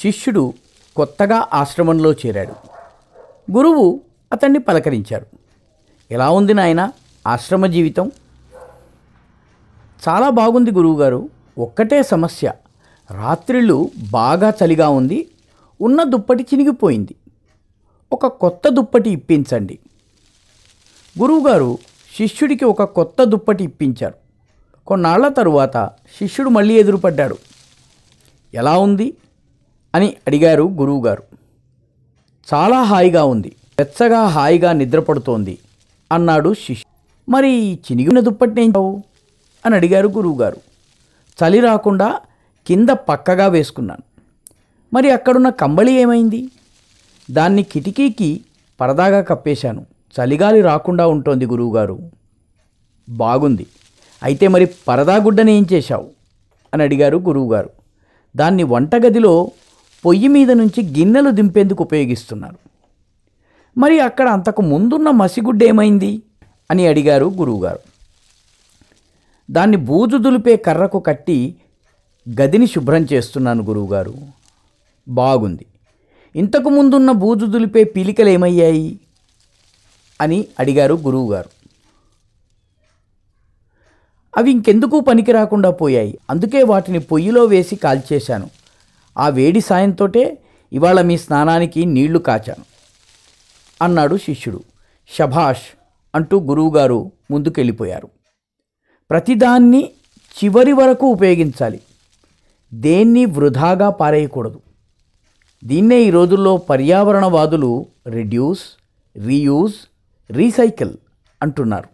శిష్యుడు కొత్తగా ఆశ్రమంలో చేరాడు గురువు అతన్ని పలకరించారు ఎలా ఉంది నాయన ఆశ్రమ జీవితం చాలా బాగుంది గురువుగారు ఒక్కటే సమస్య రాత్రిళ్ళు బాగా చలిగా ఉంది ఉన్న దుప్పటి చినిగిపోయింది ఒక కొత్త దుప్పటి ఇప్పించండి గురువుగారు శిష్యుడికి ఒక కొత్త దుప్పటి ఇప్పించారు కొన్నాళ్ల తరువాత శిష్యుడు మళ్ళీ ఎదురుపడ్డాడు ఎలా ఉంది అని అడిగారు గురువుగారు చాలా హాయిగా ఉంది వెచ్చగా హాయిగా నిద్రపడుతోంది అన్నాడు శిష్యు మరి చినిగిన దుప్పటినేంటావు అని అడిగారు గురువుగారు చలి రాకుండా కింద పక్కగా వేసుకున్నాను మరి అక్కడున్న కంబళి ఏమైంది దాన్ని కిటికీకి పరదాగా కప్పేశాను చలిగాలి రాకుండా ఉంటోంది గురువుగారు బాగుంది అయితే మరి పరదా ఏం చేశావు అని అడిగారు గురువుగారు దాన్ని వంటగదిలో పొయ్యి మీద నుంచి గిన్నెలు దింపేందుకు ఉపయోగిస్తున్నారు మరి అక్కడ అంతకు ముందున్న మసిగుడ్డ ఏమైంది అని అడిగారు గురువుగారు దాన్ని బూజు దులిపే కర్రకు కట్టి గదిని శుభ్రం చేస్తున్నాను గురువుగారు బాగుంది ఇంతకు ముందున్న బూజు దులిపే పీలికలు ఏమయ్యాయి అని అడిగారు గురువుగారు అవి ఇంకెందుకు పనికి రాకుండా పోయాయి అందుకే వాటిని పొయ్యిలో వేసి కాల్చేశాను ఆ వేడి సాయంతో ఇవాళ మీ స్నానానికి నీళ్లు కాచాను అన్నాడు శిష్యుడు శభాష్ అంటూ గురువుగారు ముందుకెళ్ళిపోయారు ప్రతిదాన్ని చివరి వరకు ఉపయోగించాలి దేన్ని వృధాగా పారేయకూడదు దీన్నే ఈ రోజుల్లో పర్యావరణవాదులు రిడ్యూస్ రీయూజ్ రీసైకిల్ అంటున్నారు